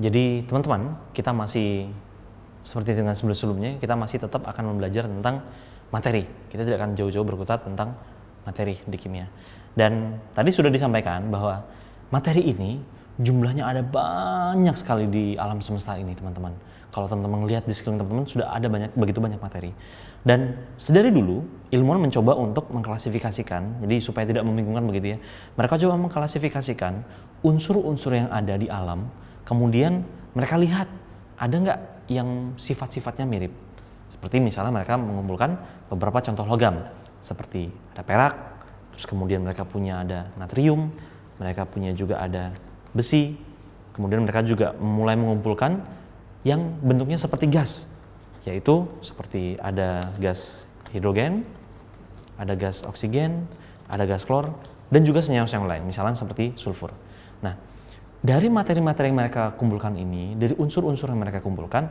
Jadi teman-teman, kita masih seperti dengan sebelum-sebelumnya, kita masih tetap akan belajar tentang materi. Kita tidak akan jauh-jauh berkutat tentang materi di kimia. Dan tadi sudah disampaikan bahwa materi ini jumlahnya ada banyak sekali di alam semesta ini, teman-teman. Kalau teman-teman lihat di sekeliling teman-teman sudah ada banyak begitu banyak materi. Dan sedari dulu ilmuwan mencoba untuk mengklasifikasikan, jadi supaya tidak membingungkan begitu ya. Mereka coba mengklasifikasikan unsur-unsur yang ada di alam kemudian mereka lihat ada nggak yang sifat-sifatnya mirip. Seperti misalnya mereka mengumpulkan beberapa contoh logam seperti ada perak, terus kemudian mereka punya ada natrium, mereka punya juga ada besi, kemudian mereka juga mulai mengumpulkan yang bentuknya seperti gas, yaitu seperti ada gas hidrogen, ada gas oksigen, ada gas klor, dan juga senyawa senyawa lain, misalnya seperti sulfur. Nah, dari materi-materi yang mereka kumpulkan ini, dari unsur-unsur yang mereka kumpulkan,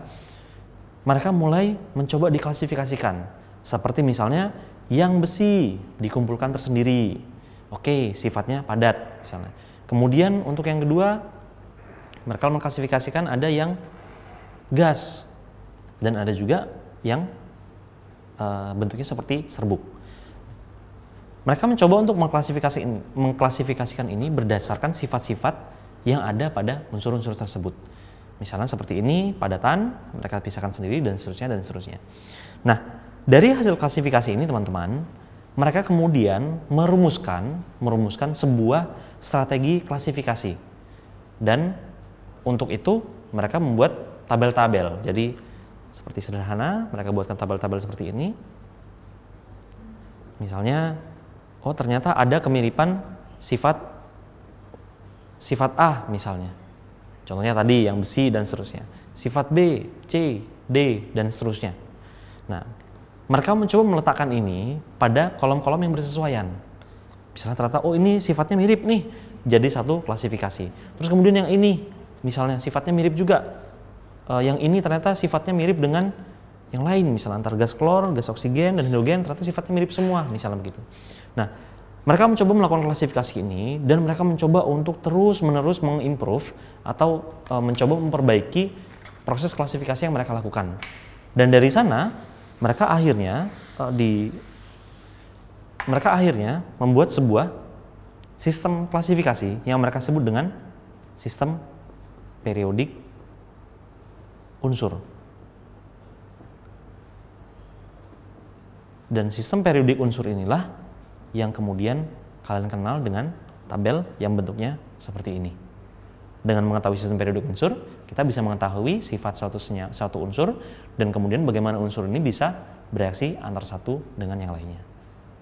mereka mulai mencoba diklasifikasikan. Seperti misalnya yang besi dikumpulkan tersendiri. Oke, sifatnya padat misalnya. Kemudian untuk yang kedua, mereka mengklasifikasikan ada yang gas dan ada juga yang uh, bentuknya seperti serbuk. Mereka mencoba untuk mengklasifikasi, mengklasifikasikan ini berdasarkan sifat-sifat yang ada pada unsur-unsur tersebut. Misalnya seperti ini, padatan, mereka pisahkan sendiri dan seterusnya dan seterusnya. Nah, dari hasil klasifikasi ini teman-teman, mereka kemudian merumuskan merumuskan sebuah strategi klasifikasi. Dan untuk itu mereka membuat tabel-tabel. Jadi seperti sederhana, mereka buatkan tabel-tabel seperti ini. Misalnya, oh ternyata ada kemiripan sifat Sifat A misalnya. Contohnya tadi yang besi dan seterusnya. Sifat B, C, D dan seterusnya. Nah, mereka mencoba meletakkan ini pada kolom-kolom yang bersesuaian. Misalnya ternyata oh ini sifatnya mirip nih, jadi satu klasifikasi. Terus kemudian yang ini misalnya sifatnya mirip juga. E, yang ini ternyata sifatnya mirip dengan yang lain misalnya antar gas klor, gas oksigen dan hidrogen ternyata sifatnya mirip semua misalnya begitu. Nah, mereka mencoba melakukan klasifikasi ini dan mereka mencoba untuk terus-menerus mengimprove atau e, mencoba memperbaiki proses klasifikasi yang mereka lakukan. Dan dari sana mereka akhirnya e, di mereka akhirnya membuat sebuah sistem klasifikasi yang mereka sebut dengan sistem periodik unsur. Dan sistem periodik unsur inilah yang kemudian kalian kenal dengan tabel yang bentuknya seperti ini. Dengan mengetahui sistem periodik unsur, kita bisa mengetahui sifat suatu, suatu unsur dan kemudian bagaimana unsur ini bisa bereaksi antar satu dengan yang lainnya.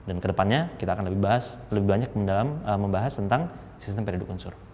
Dan kedepannya kita akan lebih bahas lebih banyak mendalam, eh, membahas tentang sistem periodik unsur.